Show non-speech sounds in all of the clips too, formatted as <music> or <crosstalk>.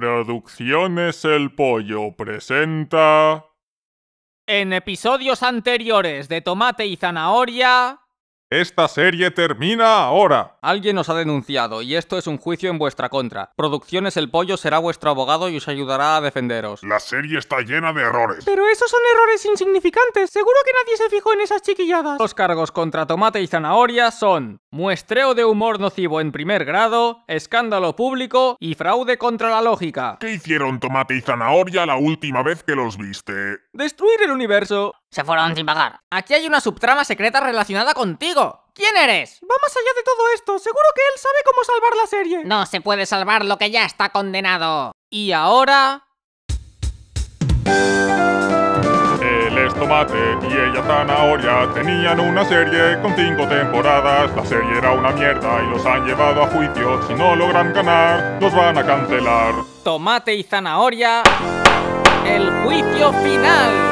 Producciones El Pollo presenta... En episodios anteriores de Tomate y Zanahoria... Esta serie termina ahora. Alguien os ha denunciado y esto es un juicio en vuestra contra. Producciones El Pollo será vuestro abogado y os ayudará a defenderos. La serie está llena de errores. Pero esos son errores insignificantes. Seguro que nadie se fijó en esas chiquilladas. Los cargos contra Tomate y Zanahoria son muestreo de humor nocivo en primer grado, escándalo público y fraude contra la lógica. ¿Qué hicieron Tomate y Zanahoria la última vez que los viste? Destruir el universo. Se fueron sin pagar. Aquí hay una subtrama secreta relacionada contigo. ¿Quién eres? Va más allá de todo esto. Seguro que él sabe cómo salvar la serie. No se puede salvar lo que ya está condenado. Y ahora... Él es tomate y ella zanahoria. Tenían una serie con cinco temporadas. La serie era una mierda y los han llevado a juicio. Si no logran ganar, los van a cancelar. Tomate y zanahoria. El juicio final.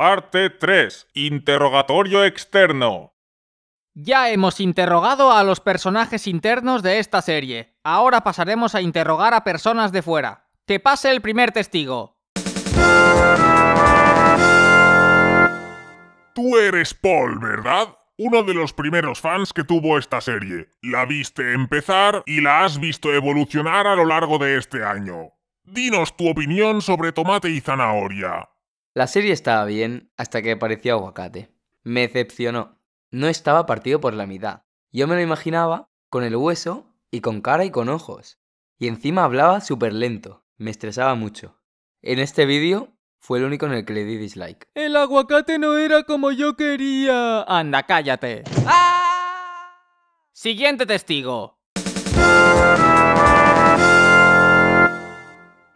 Parte 3. Interrogatorio externo. Ya hemos interrogado a los personajes internos de esta serie. Ahora pasaremos a interrogar a personas de fuera. Te pase el primer testigo. Tú eres Paul, ¿verdad? Uno de los primeros fans que tuvo esta serie. La viste empezar y la has visto evolucionar a lo largo de este año. Dinos tu opinión sobre Tomate y Zanahoria. La serie estaba bien hasta que apareció Aguacate. Me decepcionó. No estaba partido por la mitad. Yo me lo imaginaba con el hueso y con cara y con ojos. Y encima hablaba súper lento. Me estresaba mucho. En este vídeo fue el único en el que le di dislike. El aguacate no era como yo quería. Anda, cállate. ¡Ah! Siguiente testigo.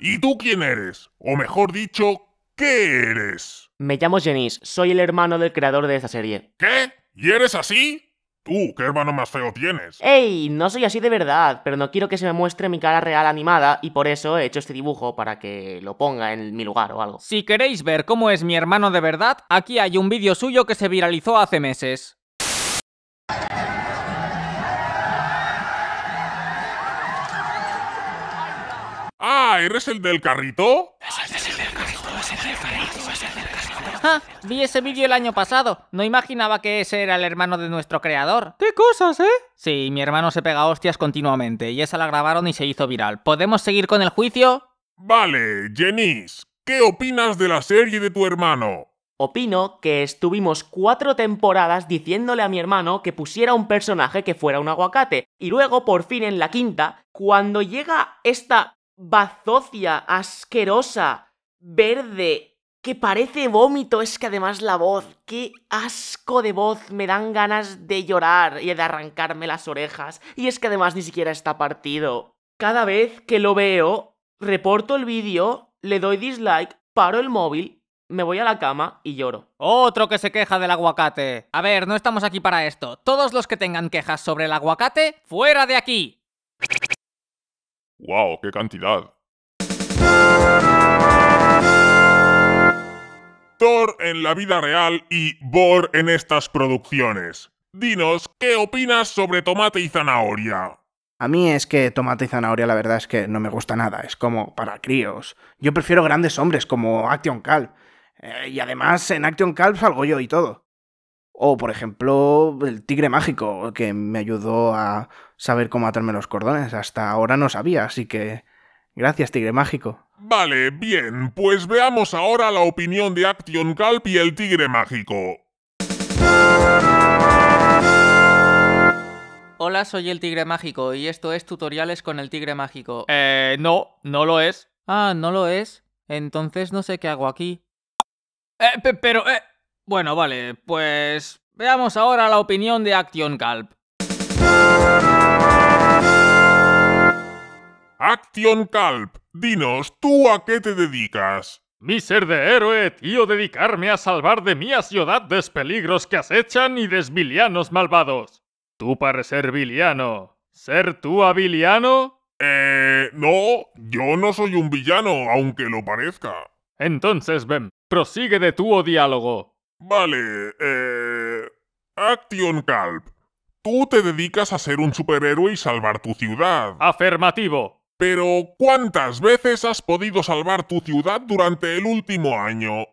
¿Y tú quién eres? O mejor dicho, ¿Qué eres? Me llamo Jenis, soy el hermano del creador de esta serie. ¿Qué? ¿Y eres así? Tú, qué hermano más feo tienes. ¡Ey! No soy así de verdad, pero no quiero que se me muestre mi cara real animada y por eso he hecho este dibujo para que lo ponga en mi lugar o algo. Si queréis ver cómo es mi hermano de verdad, aquí hay un vídeo suyo que se viralizó hace meses. ¡Ah! ¿Eres el del carrito? Vi ese vídeo el año pasado. No imaginaba que ese era el hermano de nuestro creador. ¡Qué cosas, eh! Sí, mi hermano se pega hostias continuamente y esa la grabaron y se hizo viral. ¿Podemos seguir con el juicio? Vale, Jenis, ¿qué opinas de la serie de tu hermano? Opino que estuvimos cuatro temporadas diciéndole a mi hermano que pusiera un personaje que fuera un aguacate, y luego por fin en la quinta, cuando llega esta bazocia asquerosa, verde, que parece vómito, es que además la voz, qué asco de voz, me dan ganas de llorar y de arrancarme las orejas, y es que además ni siquiera está partido. Cada vez que lo veo, reporto el vídeo, le doy dislike, paro el móvil, me voy a la cama y lloro. Otro que se queja del aguacate. A ver, no estamos aquí para esto. Todos los que tengan quejas sobre el aguacate, fuera de aquí. ¡Wow! ¡Qué cantidad! actor en la vida real y Bor en estas producciones. Dinos, ¿qué opinas sobre tomate y zanahoria? A mí es que tomate y zanahoria la verdad es que no me gusta nada, es como para críos. Yo prefiero grandes hombres como Action Cal. Eh, y además en Action Cal salgo yo y todo. O por ejemplo el tigre mágico, que me ayudó a saber cómo atarme los cordones. Hasta ahora no sabía, así que Gracias, Tigre Mágico. Vale, bien, pues veamos ahora la opinión de Action Calp y el Tigre Mágico. Hola, soy el Tigre Mágico y esto es Tutoriales con el Tigre Mágico. Eh, no, no lo es. Ah, ¿no lo es? Entonces no sé qué hago aquí. Eh, pero, eh... Bueno, vale, pues... Veamos ahora la opinión de Action Calp. Action Calp, dinos, ¿tú a qué te dedicas? Mi ser de héroe, tío, dedicarme a salvar de mi ciudad des peligros que acechan y desvilianos malvados. Tú para ser viliano, ¿ser tú a viliano? Eh, no, yo no soy un villano, aunque lo parezca. Entonces, ven, prosigue de tu diálogo. Vale, eh... Action Calp, tú te dedicas a ser un superhéroe y salvar tu ciudad. Afirmativo. Pero ¿cuántas veces has podido salvar tu ciudad durante el último año?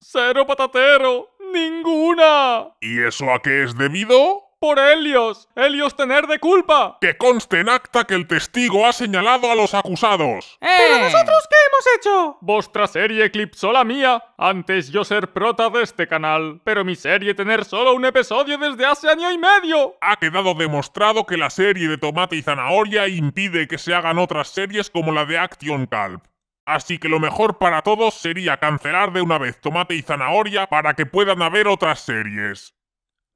Cero patatero, ninguna. ¿Y eso a qué es debido? por Helios, Helios tener de culpa. Que conste en acta que el testigo ha señalado a los acusados. Eh. ¿Pero nosotros qué hemos hecho? Vuestra serie eclipsó la mía antes yo ser prota de este canal, pero mi serie tener solo un episodio desde hace año y medio. Ha quedado demostrado que la serie de Tomate y Zanahoria impide que se hagan otras series como la de Action Calp. Así que lo mejor para todos sería cancelar de una vez Tomate y Zanahoria para que puedan haber otras series.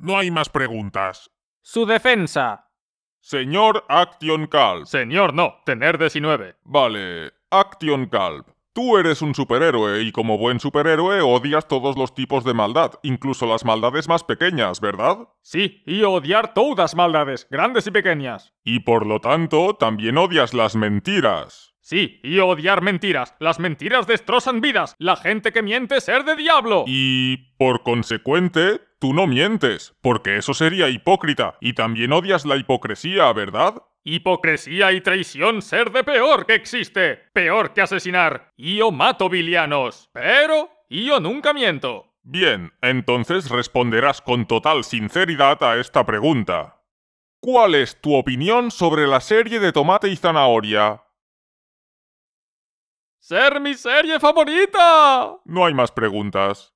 No hay más preguntas. Su defensa. Señor Action Calp. Señor, no, tener 19. Vale, Action Calp. Tú eres un superhéroe y como buen superhéroe odias todos los tipos de maldad, incluso las maldades más pequeñas, ¿verdad? Sí, y odiar todas maldades, grandes y pequeñas. Y por lo tanto, también odias las mentiras. Sí, y odiar mentiras. Las mentiras destrozan vidas. La gente que miente es ser de diablo. Y, por consecuente, Tú no mientes, porque eso sería hipócrita, y también odias la hipocresía, ¿verdad? Hipocresía y traición ser de peor que existe, peor que asesinar. Yo mato vilianos, pero yo nunca miento. Bien, entonces responderás con total sinceridad a esta pregunta. ¿Cuál es tu opinión sobre la serie de Tomate y Zanahoria? ¡Ser mi serie favorita! No hay más preguntas.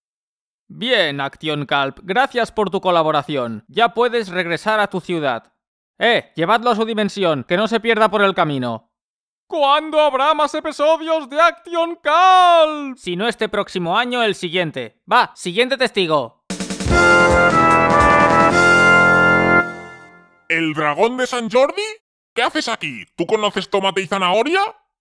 Bien, Action Calp, gracias por tu colaboración. Ya puedes regresar a tu ciudad. Eh, llevadlo a su dimensión, que no se pierda por el camino. ¿Cuándo habrá más episodios de Action Calp? Si no este próximo año, el siguiente. Va, siguiente testigo. ¿El dragón de San Jordi? ¿Qué haces aquí? ¿Tú conoces tomate y zanahoria?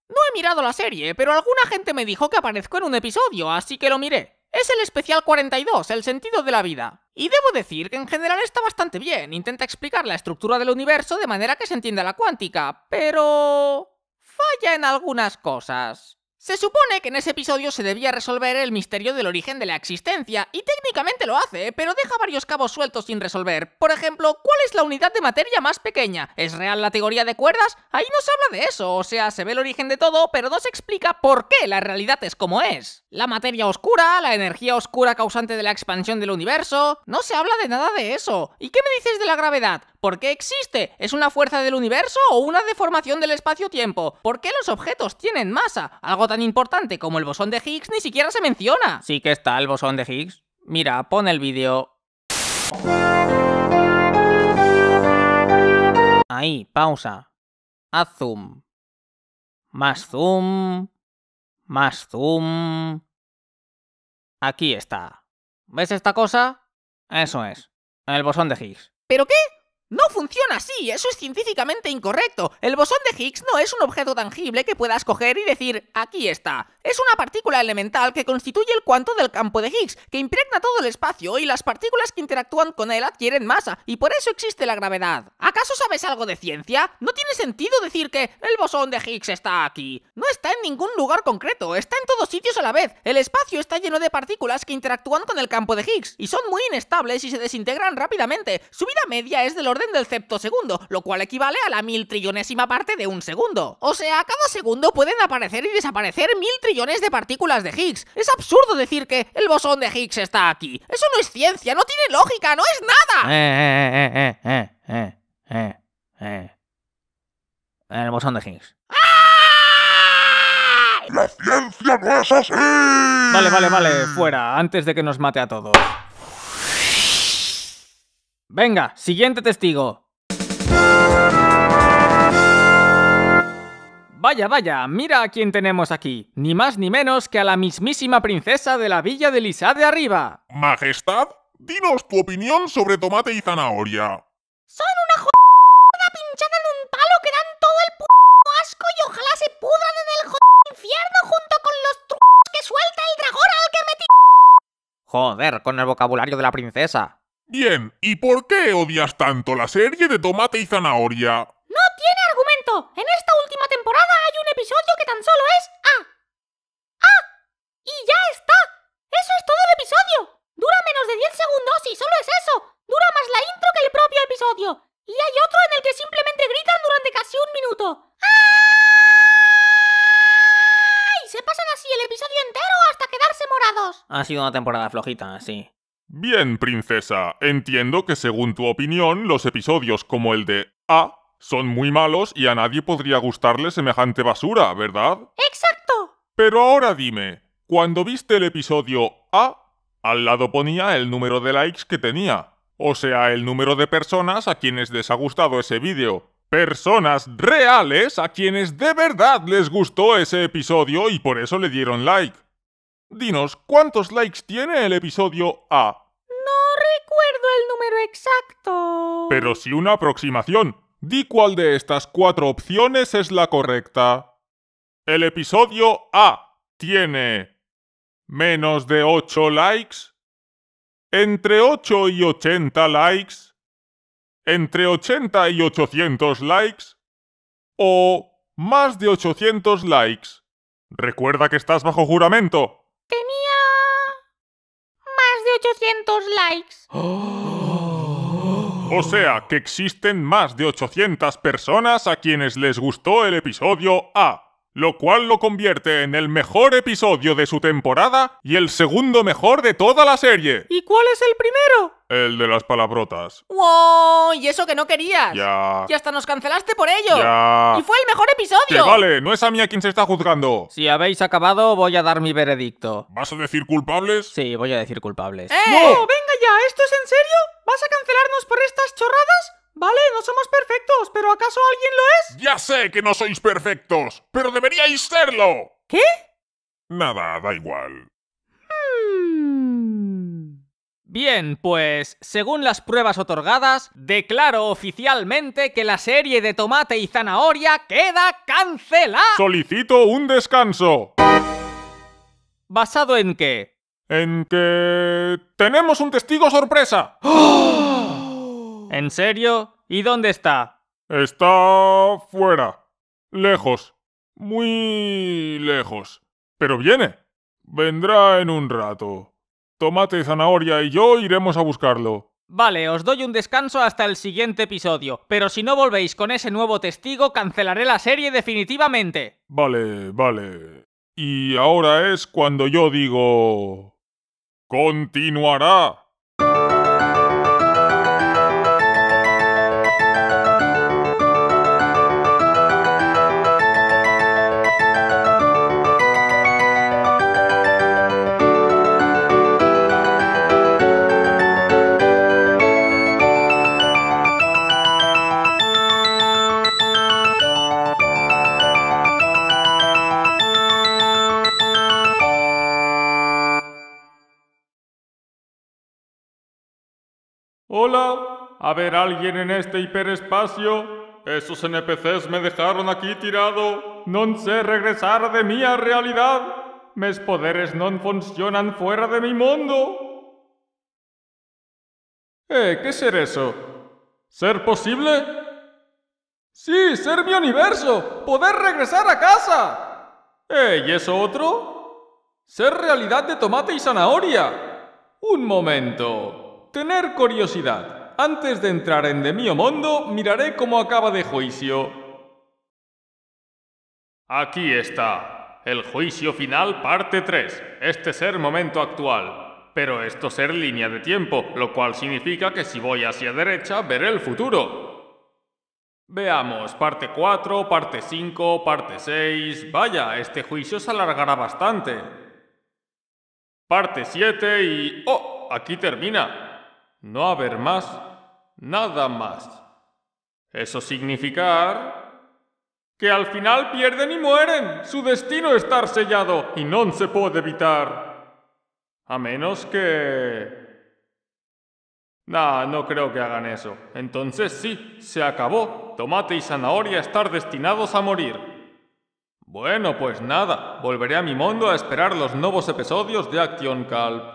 No he mirado la serie, pero alguna gente me dijo que aparezco en un episodio, así que lo miré. Es el especial 42, el sentido de la vida. Y debo decir que en general está bastante bien, intenta explicar la estructura del universo de manera que se entienda la cuántica, pero... falla en algunas cosas. Se supone que en ese episodio se debía resolver el misterio del origen de la existencia, y técnicamente lo hace, pero deja varios cabos sueltos sin resolver. Por ejemplo, ¿cuál es la unidad de materia más pequeña? ¿Es real la teoría de cuerdas? Ahí no se habla de eso, o sea, se ve el origen de todo, pero no se explica por qué la realidad es como es. La materia oscura, la energía oscura causante de la expansión del universo... No se habla de nada de eso. ¿Y qué me dices de la gravedad? ¿Por qué existe? ¿Es una fuerza del universo o una deformación del espacio-tiempo? ¿Por qué los objetos tienen masa? Algo tan importante como el bosón de Higgs ni siquiera se menciona. Sí que está el bosón de Higgs. Mira, pon el vídeo. Ahí, pausa. Haz zoom. Más zoom. Más zoom. Aquí está. ¿Ves esta cosa? Eso es. El bosón de Higgs. ¿Pero qué? No funciona así, eso es científicamente incorrecto. El bosón de Higgs no es un objeto tangible que puedas coger y decir, aquí está. Es una partícula elemental que constituye el cuanto del campo de Higgs, que impregna todo el espacio y las partículas que interactúan con él adquieren masa, y por eso existe la gravedad. ¿Acaso sabes algo de ciencia? No tiene sentido decir que el bosón de Higgs está aquí. No está en ningún lugar concreto, está en todos sitios a la vez. El espacio está lleno de partículas que interactúan con el campo de Higgs, y son muy inestables y se desintegran rápidamente. Su vida media es del orden del septo segundo, lo cual equivale a la mil trillonésima parte de un segundo. O sea, cada segundo pueden aparecer y desaparecer mil trillones de partículas de Higgs. Es absurdo decir que el bosón de Higgs está aquí. Eso no es ciencia, no tiene lógica, no es nada. Eh, eh, eh, el bosón de Higgs. ¡La ciencia no es así! Vale, vale, vale, fuera, antes de que nos mate a todos. Venga, siguiente testigo. Vaya, vaya, mira a quién tenemos aquí. Ni más ni menos que a la mismísima princesa de la villa de Lisa de arriba. Majestad, dinos tu opinión sobre tomate y zanahoria. Son una jodida pinchada en un palo que dan todo el p... asco y ojalá se pudran en el jo... infierno junto con los trucos que suelta el dragón al que metí... Joder, con el vocabulario de la princesa. Bien, ¿y por qué odias tanto la serie de Tomate y Zanahoria? ¡No tiene argumento! En esta última temporada hay un episodio que tan solo es ¡Ah! ¡Ah! ¡Y ya está! ¡Eso es todo el episodio! Dura menos de 10 segundos y solo es eso. Dura más la intro que el propio episodio. Y hay otro en el que simplemente gritan durante casi un minuto. ¡Ay! Se pasan así el episodio entero hasta quedarse morados. Ha sido una temporada flojita, sí. Bien, princesa, entiendo que según tu opinión, los episodios como el de A son muy malos y a nadie podría gustarle semejante basura, ¿verdad? ¡Exacto! Pero ahora dime, cuando viste el episodio A, al lado ponía el número de likes que tenía, o sea, el número de personas a quienes les ha gustado ese vídeo. Personas reales a quienes de verdad les gustó ese episodio y por eso le dieron like. Dinos, ¿cuántos likes tiene el episodio A? No recuerdo el número exacto. Pero sí una aproximación. Di cuál de estas cuatro opciones es la correcta. El episodio A tiene menos de 8 likes, entre 8 y 80 likes, entre 80 y 800 likes o más de 800 likes. Recuerda que estás bajo juramento. 800 likes. <gasps> O sea, que existen más de 800 personas a quienes les gustó el episodio A, lo cual lo convierte en el mejor episodio de su temporada y el segundo mejor de toda la serie. ¿Y cuál es el primero? El de las palabrotas. ¡Wow! Y eso que no querías. Ya. Y hasta nos cancelaste por ello. Ya. Y fue el mejor episodio. Que vale, no es a mí a quien se está juzgando. Si habéis acabado, voy a dar mi veredicto. ¿Vas a decir culpables? Sí, voy a decir culpables. ¡Eh! ¡No! ¡Oh, ¡Venga ya! ¿Esto es en serio? ¿Vas a cancelarnos por estas chorradas? Vale, no somos perfectos, pero ¿acaso alguien lo es? Ya sé que no sois perfectos, pero deberíais serlo. ¿Qué? Nada, da igual. Bien, pues según las pruebas otorgadas, declaro oficialmente que la serie de tomate y zanahoria queda cancelada. Solicito un descanso. ¿Basado en qué? En que... Tenemos un testigo sorpresa. <gasps> ¿En serio? ¿Y dónde está? Está fuera. Lejos. Muy lejos. Pero viene. Vendrá en un rato. Tomate, zanahoria y yo iremos a buscarlo. Vale, os doy un descanso hasta el siguiente episodio, pero si no volvéis con ese nuevo testigo, cancelaré la serie definitivamente. Vale, vale. Y ahora es cuando yo digo... Continuará. Hola, a alguien en este hiperespacio. Esos NPCs me dejaron aquí tirado. No sé regresar de mi realidad. Mis poderes no funcionan fuera de mi mundo. Eh, ¿qué ser eso? ¿Ser posible? Sí, ser mi universo. Poder regresar a casa. Eh, ¿y eso otro? Ser realidad de tomate y zanahoria. Un momento. Tener curiosidad. Antes de entrar en de mundo mundo, miraré cómo acaba de juicio. Aquí está. El juicio final parte 3. Este ser momento actual. Pero esto ser línea de tiempo, lo cual significa que si voy hacia derecha veré el futuro. Veamos, parte 4, parte 5, parte 6... Vaya, este juicio se alargará bastante. Parte 7 y... ¡Oh! Aquí termina no haber más, nada más. Eso significa...? que al final pierden y mueren. Su destino está sellado y no se puede evitar. A menos que... Nah, no creo que hagan eso. Entonces sí, se acabó. Tomate y zanahoria estar destinados a morir. Bueno, pues nada, volveré a mi mundo a esperar los nuevos episodios de Action Calp.